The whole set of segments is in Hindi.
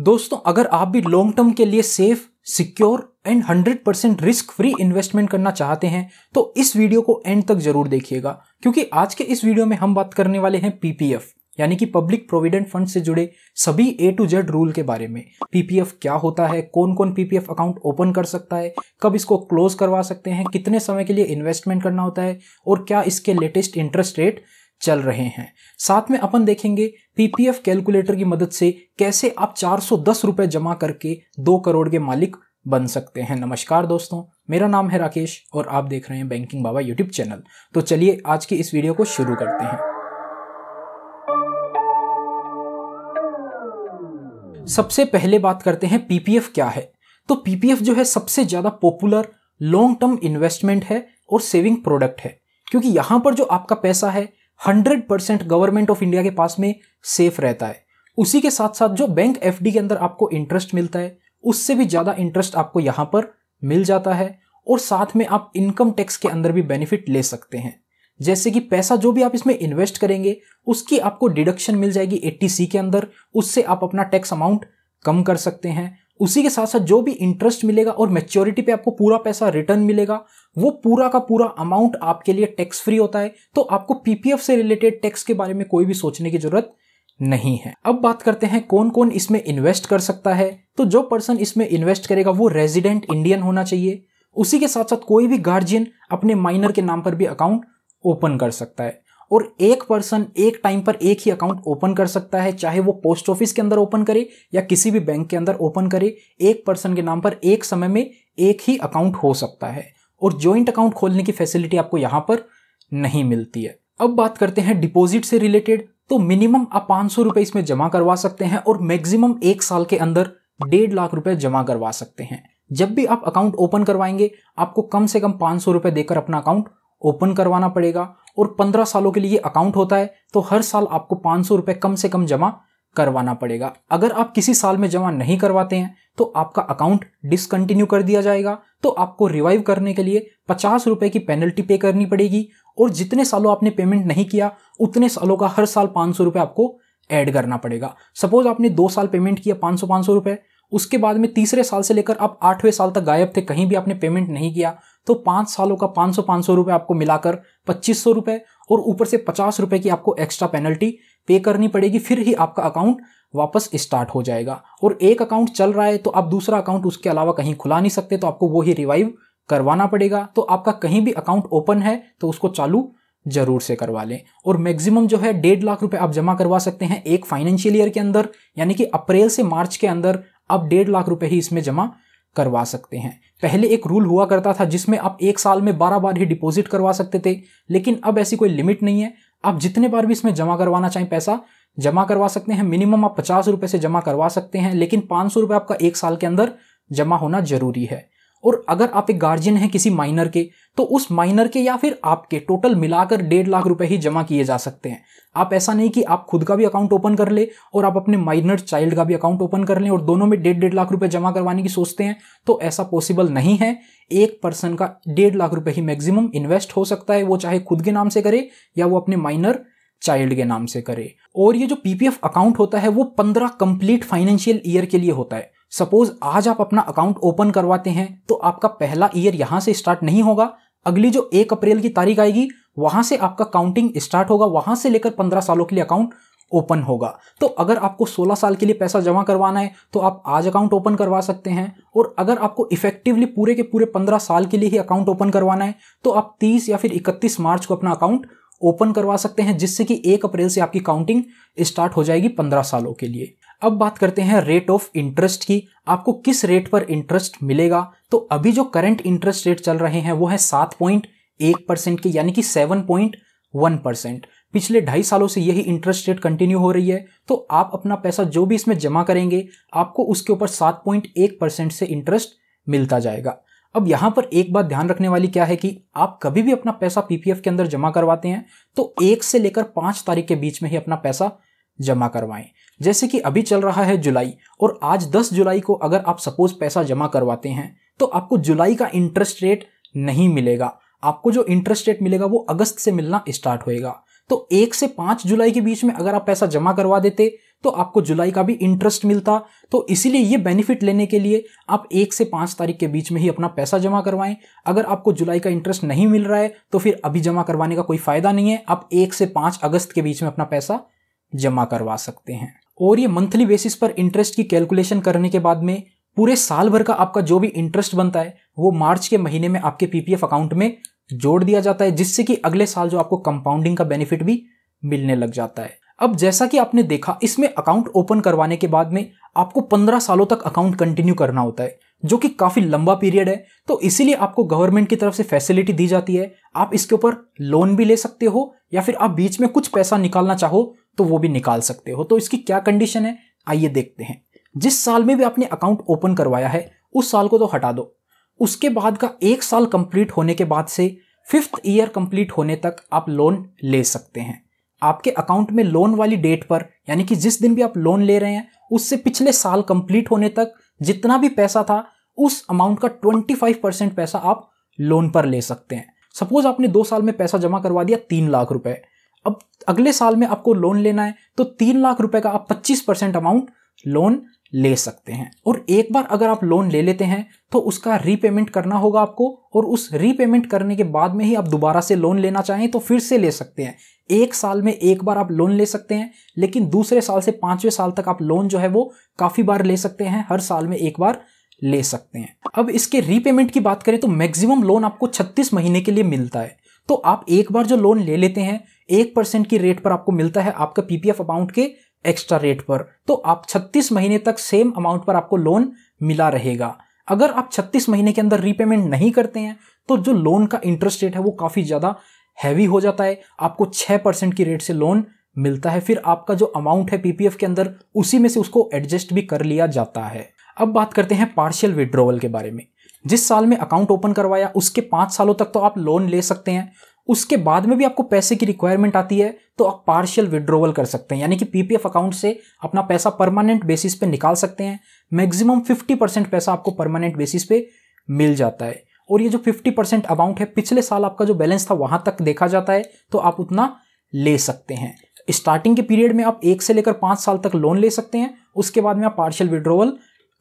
दोस्तों अगर आप भी लॉन्ग टर्म के लिए safe secure and 100% risk free investment करना चाहते हैं तो इस वीडियो को एंड तक जरूर देखिएगा क्योंकि आज के इस वीडियो में हम बात करने वाले हैं पीपीएफ यानी कि पब्लिक प्रोविडेंट फंड से जुड़े सभी ए टू जेड रूल के बारे में पीपीएफ क्या होता है कौन कौन पीपीएफ अकाउंट ओपन कर सकता है कब इसको क्लोज करवा सकते हैं कितने समय के लिए इन्वेस्टमेंट करना होता है और क्या इसके लेटेस्ट इंटरेस्ट रेट चल रहे हैं साथ में अपन देखेंगे पीपीएफ कैलकुलेटर की मदद से कैसे आप चार रुपए जमा करके दो करोड़ के मालिक बन सकते हैं नमस्कार दोस्तों मेरा नाम है राकेश और आप देख रहे हैं बैंकिंग बाबा यूट्यूब चैनल तो चलिए आज की इस वीडियो को शुरू करते हैं सबसे पहले बात करते हैं पीपीएफ क्या है तो पीपीएफ जो है सबसे ज़्यादा पॉपुलर लॉन्ग टर्म इन्वेस्टमेंट है और सेविंग प्रोडक्ट है क्योंकि यहां पर जो आपका पैसा है hundred percent government of India के पास में सेफ रहता है उसी के साथ साथ जो बैंक एफ के अंदर आपको इंटरेस्ट मिलता है उससे भी ज़्यादा इंटरेस्ट आपको यहाँ पर मिल जाता है और साथ में आप इनकम टैक्स के अंदर भी बेनिफिट ले सकते हैं जैसे कि पैसा जो भी आप इसमें इन्वेस्ट करेंगे उसकी आपको डिडक्शन मिल जाएगी एट्टी के अंदर उससे आप अपना टैक्स अमाउंट कम कर सकते हैं उसी के साथ साथ जो भी इंटरेस्ट मिलेगा और मेच्योरिटी पे आपको पूरा पैसा रिटर्न मिलेगा वो पूरा का पूरा अमाउंट आपके लिए टैक्स फ्री होता है तो आपको पीपीएफ से रिलेटेड टैक्स के बारे में कोई भी सोचने की जरूरत नहीं है अब बात करते हैं कौन कौन इसमें इन्वेस्ट कर सकता है तो जो पर्सन इसमें इन्वेस्ट करेगा वो रेजिडेंट इंडियन होना चाहिए उसी के साथ साथ कोई भी गार्जियन अपने माइनर के नाम पर भी अकाउंट ओपन कर सकता है और एक पर्सन एक टाइम पर एक ही अकाउंट ओपन कर सकता है चाहे वो पोस्ट ऑफिस के अंदर ओपन करे या किसी भी बैंक के अंदर ओपन करे एक पर्सन के नाम पर एक समय में एक ही अकाउंट हो सकता है और ज्वाइंट अकाउंट खोलने की फैसिलिटी आपको यहां पर नहीं मिलती है अब बात करते हैं डिपॉजिट से रिलेटेड तो मिनिमम आप पांच सौ रुपए इसमें जमा करवा सकते हैं और मैक्सिमम एक साल के अंदर डेढ़ लाख रुपए जमा करवा सकते हैं जब भी आप अकाउंट ओपन करवाएंगे आपको कम से कम पांच सौ रुपए देकर अपना अकाउंट ओपन करवाना पड़ेगा और पंद्रह सालों के लिए अकाउंट होता है तो हर साल आपको पाँच सौ रुपये कम से कम जमा करवाना पड़ेगा अगर आप किसी साल में जमा नहीं करवाते हैं तो आपका अकाउंट डिसकंटिन्यू कर दिया जाएगा तो आपको रिवाइव करने के लिए पचास रुपए की पेनल्टी पे करनी पड़ेगी और जितने सालों आपने पेमेंट नहीं किया उतने सालों का हर साल पाँच सौ रुपये आपको ऐड करना पड़ेगा सपोज आपने दो साल पेमेंट किया पाँच सौ पाँच सौ रुपये उसके बाद में तीसरे साल से लेकर आप आठवें साल तक गायब थे कहीं भी आपने पेमेंट नहीं किया तो पाँच सालों का पाँच सौ पाँच सौ रुपये आपको मिलाकर पच्चीस सौ रुपये और ऊपर से पचास रुपये की आपको एक्स्ट्रा पेनल्टी पे करनी पड़ेगी फिर ही आपका अकाउंट वापस स्टार्ट हो जाएगा और एक अकाउंट चल रहा है तो आप दूसरा अकाउंट उसके अलावा कहीं खुला नहीं सकते तो आपको वो ही रिवाइव करवाना पड़ेगा तो आपका कहीं भी अकाउंट ओपन है तो उसको चालू जरूर से करवा लें और मैक्सिमम जो है डेढ़ लाख रुपए आप जमा करवा सकते हैं एक फाइनेंशियल ईयर के अंदर यानी कि अप्रैल से मार्च के अंदर आप डेढ़ लाख रुपए ही इसमें जमा करवा सकते हैं पहले एक रूल हुआ करता था जिसमें आप एक साल में बारह बार ही डिपॉजिट करवा सकते थे लेकिन अब ऐसी कोई लिमिट नहीं है आप जितने बार भी इसमें जमा करवाना चाहें पैसा जमा करवा सकते हैं मिनिमम आप पचास रुपये से जमा करवा सकते हैं लेकिन पांच सौ रुपये आपका एक साल के अंदर जमा होना जरूरी है और अगर आप एक गार्जियन हैं किसी माइनर के तो उस माइनर के या फिर आपके टोटल मिलाकर डेढ़ लाख रुपए ही जमा किए जा सकते हैं आप ऐसा नहीं कि आप खुद का भी अकाउंट ओपन कर ले और आप अपने माइनर चाइल्ड का भी अकाउंट ओपन कर लें और दोनों में डेढ़ डेढ़ लाख रुपए जमा करवाने की सोचते हैं तो ऐसा पॉसिबल नहीं है एक पर्सन का डेढ़ लाख रुपए ही मैक्सिमम इन्वेस्ट हो सकता है वो चाहे खुद के नाम से करे या वो अपने माइनर चाइल्ड के नाम से करे और ये जो पीपीएफ अकाउंट होता है वो पंद्रह कंप्लीट फाइनेंशियल ईयर के लिए होता है सपोज आज आप अपना अकाउंट ओपन करवाते हैं तो आपका पहला ईयर यहां से स्टार्ट नहीं होगा अगली जो एक अप्रैल की तारीख आएगी वहां से आपका काउंटिंग स्टार्ट होगा वहां से लेकर पंद्रह सालों के लिए अकाउंट ओपन होगा तो अगर आपको 16 साल के लिए पैसा जमा करवाना है तो आप आज अकाउंट ओपन करवा सकते हैं और अगर आपको इफेक्टिवली पूरे के पूरे 15 साल के लिए ही अकाउंट ओपन करवाना है तो आप 30 या फिर 31 मार्च को अपना अकाउंट ओपन करवा सकते हैं जिससे कि एक अप्रैल से आपकी काउंटिंग स्टार्ट हो जाएगी पंद्रह सालों के लिए अब बात करते हैं रेट ऑफ इंटरेस्ट की आपको किस रेट पर इंटरेस्ट मिलेगा तो अभी जो करंट इंटरेस्ट रेट चल रहे हैं वो है सात पॉइंट एक परसेंट के यानी कि सेवन पॉइंट वन परसेंट पिछले ढाई सालों से यही इंटरेस्ट रेट कंटिन्यू हो रही है तो आप अपना पैसा जो भी इसमें जमा करेंगे आपको उसके ऊपर सात पॉइंट एक परसेंट से इंटरेस्ट मिलता जाएगा अब यहां पर एक बात ध्यान रखने वाली क्या है कि आप कभी भी अपना पैसा पीपीएफ के अंदर जमा करवाते हैं तो एक से लेकर पांच तारीख के बीच में ही अपना पैसा जमा करवाएं जैसे कि अभी चल रहा है जुलाई और आज 10 जुलाई को अगर आप सपोज पैसा जमा करवाते हैं तो आपको जुलाई का इंटरेस्ट रेट नहीं मिलेगा आपको जो इंटरेस्ट रेट मिलेगा वो अगस्त से मिलना स्टार्ट होएगा तो एक से पांच जुलाई के बीच में अगर आप पैसा जमा करवा देते तो आपको जुलाई का भी इंटरेस्ट मिलता तो इसीलिए ये बेनिफिट लेने के लिए आप एक से पांच तारीख के बीच में ही अपना पैसा जमा करवाएं अगर आपको जुलाई का इंटरेस्ट नहीं मिल रहा है तो फिर अभी जमा करवाने का कोई फायदा नहीं है आप एक से पांच अगस्त के बीच में अपना पैसा जमा करवा सकते हैं और ये मंथली बेसिस पर इंटरेस्ट की कैलकुलेशन करने के बाद में पूरे साल भर का आपका जो भी इंटरेस्ट बनता है वो मार्च के महीने में आपके पीपीएफ अकाउंट में जोड़ दिया जाता है जिससे कि अगले साल जो आपको कंपाउंडिंग का बेनिफिट भी मिलने लग जाता है अब जैसा कि आपने देखा इसमें अकाउंट ओपन करवाने के बाद में आपको पंद्रह सालों तक अकाउंट कंटिन्यू करना होता है जो कि काफ़ी लंबा पीरियड है तो इसीलिए आपको गवर्नमेंट की तरफ से फैसिलिटी दी जाती है आप इसके ऊपर लोन भी ले सकते हो या फिर आप बीच में कुछ पैसा निकालना चाहो तो वो भी निकाल सकते हो तो इसकी क्या कंडीशन है आइए देखते हैं जिस साल में भी आपने अकाउंट ओपन करवाया है उस साल को तो हटा दो उसके बाद का एक साल कंप्लीट होने के बाद से फिफ्थ ईयर कंप्लीट होने तक आप लोन ले सकते हैं आपके अकाउंट में लोन वाली डेट पर यानी कि जिस दिन भी आप लोन ले रहे हैं उससे पिछले साल कंप्लीट होने तक जितना भी पैसा था उस अमाउंट का 25 परसेंट पैसा आप लोन पर ले सकते हैं सपोज आपने दो साल में पैसा जमा करवा दिया तीन लाख रुपए अब अगले साल में आपको लोन लेना है तो तीन लाख रुपए का आप पच्चीस परसेंट अमाउंट लोन ले सकते हैं और एक बार अगर आप लोन ले लेते हैं तो उसका रीपेमेंट करना होगा आपको और उस रीपेमेंट करने के बाद में ही आप दोबारा से लोन लेना चाहें तो फिर से ले सकते हैं एक साल में एक बार आप लोन ले सकते हैं लेकिन दूसरे साल से पांचवें साल तक आप लोन जो है वो काफ़ी बार ले सकते हैं हर साल में एक बार ले सकते हैं अब इसके रीपेमेंट की बात करें तो मैक्सिमम लोन आपको 36 महीने के लिए मिलता है तो आप एक बार जो लोन ले लेते हैं एक परसेंट की रेट पर आपको मिलता है आपका पीपीएफ अमाउंट के एक्स्ट्रा रेट पर तो आप 36 महीने तक सेम अमाउंट पर आपको लोन मिला रहेगा अगर आप 36 महीने के अंदर रीपेमेंट नहीं करते हैं तो जो लोन का इंटरेस्ट रेट है वो काफ़ी ज़्यादा हैवी हो जाता है आपको 6 परसेंट की रेट से लोन मिलता है फिर आपका जो अमाउंट है पीपीएफ के अंदर उसी में से उसको एडजस्ट भी कर लिया जाता है अब बात करते हैं पार्शियल विड्रोवल के बारे में जिस साल में अकाउंट ओपन करवाया उसके पांच सालों तक तो आप लोन ले सकते हैं उसके बाद में भी आपको पैसे की रिक्वायरमेंट आती है तो आप पार्शियल विड्रोवल कर सकते हैं यानी कि पीपीएफ अकाउंट से अपना पैसा परमानेंट बेसिस पे निकाल सकते हैं मैक्सिमम 50 परसेंट पैसा आपको परमानेंट बेसिस पे मिल जाता है और ये जो 50 परसेंट अमाउंट है पिछले साल आपका जो बैलेंस था वहाँ तक देखा जाता है तो आप उतना ले सकते हैं स्टार्टिंग के पीरियड में आप एक से लेकर पाँच साल तक लोन ले सकते हैं उसके बाद में आप पार्शियल विड्रोवल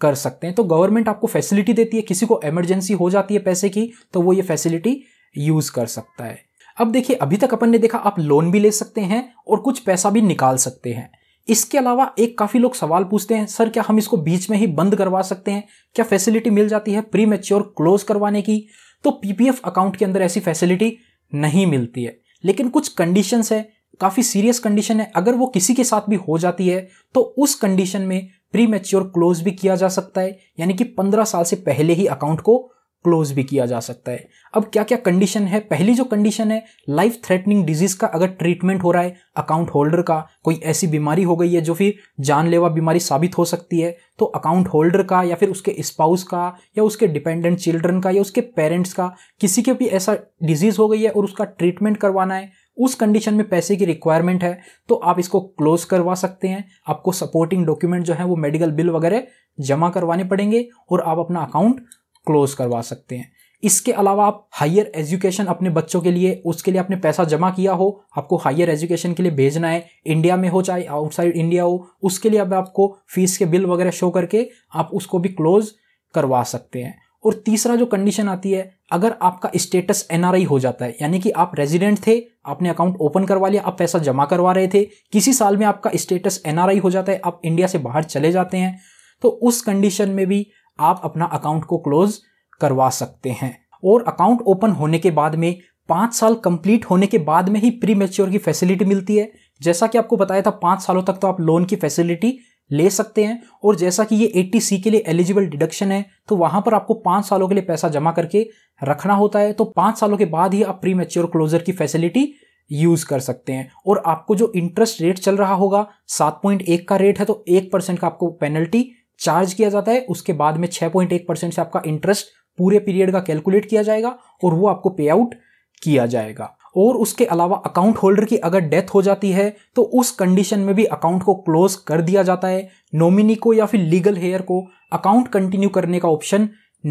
कर सकते हैं तो गवर्नमेंट आपको फैसिलिटी देती है किसी को इमरजेंसी हो जाती है पैसे की तो वो ये फैसिलिटी यूज़ कर सकता है अब देखिए अभी तक अपन ने देखा आप लोन भी ले सकते हैं और कुछ पैसा भी निकाल सकते हैं इसके अलावा एक काफ़ी लोग सवाल पूछते हैं सर क्या हम इसको बीच में ही बंद करवा सकते हैं क्या फैसिलिटी मिल जाती है प्री मेच्योर क्लोज करवाने की तो पीपीएफ अकाउंट के अंदर ऐसी फैसिलिटी नहीं मिलती है लेकिन कुछ कंडीशंस है काफ़ी सीरियस कंडीशन है अगर वो किसी के साथ भी हो जाती है तो उस कंडीशन में प्री मेच्योर क्लोज भी किया जा सकता है यानी कि पंद्रह साल से पहले ही अकाउंट को क्लोज भी किया जा सकता है अब क्या क्या कंडीशन है पहली जो कंडीशन है लाइफ थ्रेटनिंग डिजीज का अगर ट्रीटमेंट हो रहा है अकाउंट होल्डर का कोई ऐसी बीमारी हो गई है जो फिर जानलेवा बीमारी साबित हो सकती है तो अकाउंट होल्डर का या फिर उसके स्पाउस का या उसके डिपेंडेंट चिल्ड्रन का या उसके पेरेंट्स का किसी के भी ऐसा डिजीज हो गई है और उसका ट्रीटमेंट करवाना है उस कंडीशन में पैसे की रिक्वायरमेंट है तो आप इसको क्लोज करवा सकते हैं आपको सपोर्टिंग डॉक्यूमेंट जो है वो मेडिकल बिल वगैरह जमा करवाने पड़ेंगे और आप अपना अकाउंट क्लोज करवा सकते हैं इसके अलावा आप हायर एजुकेशन अपने बच्चों के लिए उसके लिए आपने पैसा जमा किया हो आपको हायर एजुकेशन के लिए भेजना है इंडिया में हो चाहे आउटसाइड इंडिया हो उसके लिए अब आपको फीस के बिल वगैरह शो करके आप उसको भी क्लोज करवा सकते हैं और तीसरा जो कंडीशन आती है अगर आपका स्टेटस एन हो जाता है यानी कि आप रेजिडेंट थे आपने अकाउंट ओपन करवा लिया आप पैसा जमा करवा रहे थे किसी साल में आपका स्टेटस एन हो जाता है आप इंडिया से बाहर चले जाते हैं तो उस कंडीशन में भी आप अपना अकाउंट को क्लोज करवा सकते हैं और अकाउंट ओपन होने के बाद में पाँच साल कंप्लीट होने के बाद में ही प्री मेच्योर की फैसिलिटी मिलती है जैसा कि आपको बताया था पाँच सालों तक तो आप लोन की फैसिलिटी ले सकते हैं और जैसा कि ये ए सी के लिए एलिजिबल डिडक्शन है तो वहां पर आपको पाँच सालों के लिए पैसा जमा करके रखना होता है तो पाँच सालों के बाद ही आप प्री मेच्योर क्लोजर की फैसिलिटी यूज कर सकते हैं और आपको जो इंटरेस्ट रेट चल रहा होगा सात पॉइंट एक का रेट है तो एक परसेंट का आपको पेनल्टी चार्ज किया जाता है उसके बाद में छः पॉइंट एक परसेंट से आपका इंटरेस्ट पूरे पीरियड का कैलकुलेट किया जाएगा और वो आपको पे आउट किया जाएगा और उसके अलावा अकाउंट होल्डर की अगर डेथ हो जाती है तो उस कंडीशन में भी अकाउंट को क्लोज कर दिया जाता है नॉमिनी को या फिर लीगल हेयर को अकाउंट कंटिन्यू करने का ऑप्शन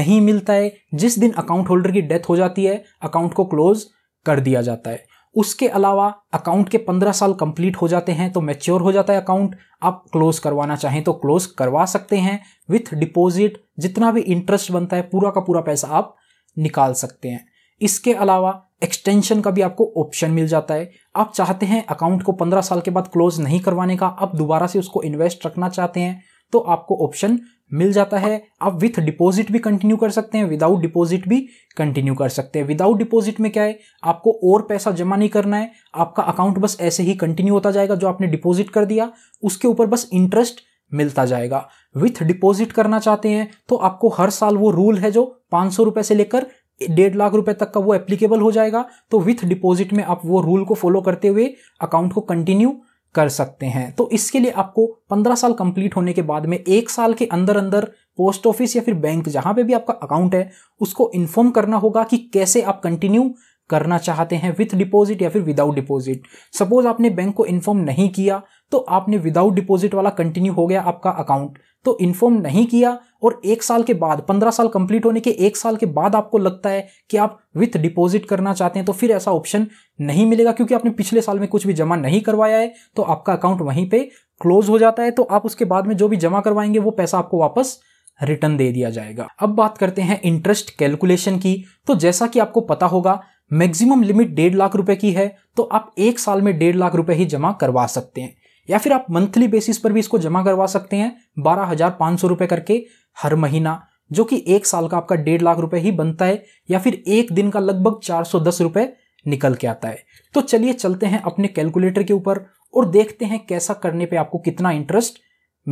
नहीं मिलता है जिस दिन अकाउंट होल्डर की डेथ हो जाती है अकाउंट को क्लोज कर दिया जाता है उसके अलावा अकाउंट के पंद्रह साल कंप्लीट हो जाते हैं तो मैच्योर हो जाता है अकाउंट आप क्लोज करवाना चाहें तो क्लोज करवा सकते हैं विथ डिपॉजिट जितना भी इंटरेस्ट बनता है पूरा का पूरा पैसा आप निकाल सकते हैं इसके अलावा एक्सटेंशन का भी आपको ऑप्शन मिल जाता है आप चाहते हैं अकाउंट को पंद्रह साल के बाद क्लोज नहीं करवाने का आप दोबारा से उसको इन्वेस्ट रखना चाहते हैं तो आपको ऑप्शन मिल जाता है आप विथ डिपॉजिट भी कंटिन्यू कर सकते हैं विदाउट डिपॉजिट भी कंटिन्यू कर सकते हैं विदाउट डिपॉजिट में क्या है आपको और पैसा जमा नहीं करना है आपका अकाउंट बस ऐसे ही कंटिन्यू होता जाएगा जो आपने डिपॉजिट कर दिया उसके ऊपर बस इंटरेस्ट मिलता जाएगा विथ डिपॉजिट करना चाहते हैं तो आपको हर साल वो रूल है जो पाँच सौ रुपये से लेकर डेढ़ लाख रुपए तक का वो एप्लीकेबल हो जाएगा तो विथ डिपॉजिट में आप वो रूल को फॉलो करते हुए अकाउंट को कंटिन्यू कर सकते हैं तो इसके लिए आपको 15 साल कंप्लीट होने के बाद में एक साल के अंदर अंदर पोस्ट ऑफिस या फिर बैंक जहां पे भी आपका अकाउंट है उसको इन्फॉर्म करना होगा कि कैसे आप कंटिन्यू करना चाहते हैं विथ डिपॉजिट या फिर विदाउट डिपॉजिट सपोज आपने बैंक को इन्फॉर्म नहीं किया तो आपने विदाउट डिपॉजिट वाला कंटिन्यू हो गया आपका अकाउंट तो इन्फॉर्म नहीं किया और एक साल के बाद पंद्रह साल कंप्लीट होने के एक साल के बाद आपको लगता है कि आप विथ डिपॉजिट करना चाहते हैं तो फिर ऐसा ऑप्शन नहीं मिलेगा क्योंकि आपने पिछले साल में कुछ भी जमा नहीं करवाया है तो आपका अकाउंट वहीं पर क्लोज हो जाता है तो आप उसके बाद में जो भी जमा करवाएंगे वो पैसा आपको वापस रिटर्न दे दिया जाएगा अब बात करते हैं इंटरेस्ट कैलकुलेशन की तो जैसा कि आपको पता होगा मैक्सिमम लिमिट डेढ़ लाख रुपए की है तो आप एक साल में डेढ़ लाख रुपए ही जमा करवा सकते हैं या फिर आप मंथली बेसिस पर भी इसको जमा करवा सकते हैं बारह हजार पाँच सौ रुपये करके हर महीना जो कि एक साल का आपका डेढ़ लाख रुपए ही बनता है या फिर एक दिन का लगभग चार सौ दस रुपये निकल के आता है तो चलिए चलते हैं अपने कैलकुलेटर के ऊपर और देखते हैं कैसा करने पे आपको कितना इंटरेस्ट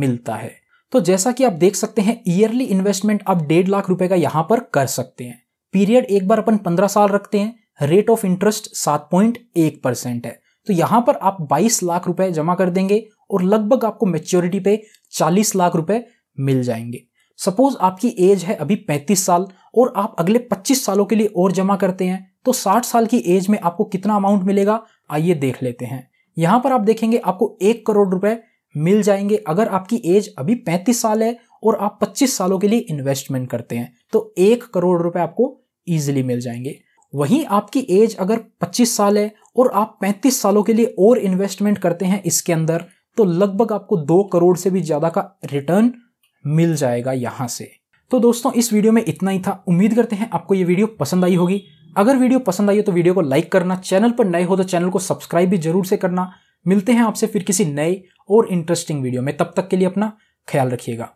मिलता है तो जैसा कि आप देख सकते हैं ईयरली इन्वेस्टमेंट आप डेढ़ लाख रुपए का यहां पर कर सकते हैं पीरियड एक बार अपन पंद्रह साल रखते हैं रेट ऑफ इंटरेस्ट सात पॉइंट एक परसेंट है तो यहां पर आप 22 लाख रुपए जमा कर देंगे और लगभग आपको मेच्योरिटी पे 40 लाख रुपए मिल जाएंगे सपोज आपकी एज है अभी 35 साल और आप अगले 25 सालों के लिए और जमा करते हैं तो 60 साल की एज में आपको कितना अमाउंट मिलेगा आइए देख लेते हैं यहां पर आप देखेंगे आपको एक करोड़ रुपए मिल जाएंगे अगर आपकी एज अभी पैंतीस साल है और आप पच्चीस सालों के लिए इन्वेस्टमेंट करते हैं तो एक करोड़ रुपए आपको ईजिली मिल जाएंगे वहीं आपकी एज अगर 25 साल है और आप 35 सालों के लिए और इन्वेस्टमेंट करते हैं इसके अंदर तो लगभग आपको दो करोड़ से भी ज़्यादा का रिटर्न मिल जाएगा यहां से तो दोस्तों इस वीडियो में इतना ही था उम्मीद करते हैं आपको ये वीडियो पसंद आई होगी अगर वीडियो पसंद आई हो तो वीडियो को लाइक करना चैनल पर नए हो तो चैनल को सब्सक्राइब भी जरूर से करना मिलते हैं आपसे फिर किसी नए और इंटरेस्टिंग वीडियो में तब तक के लिए अपना ख्याल रखिएगा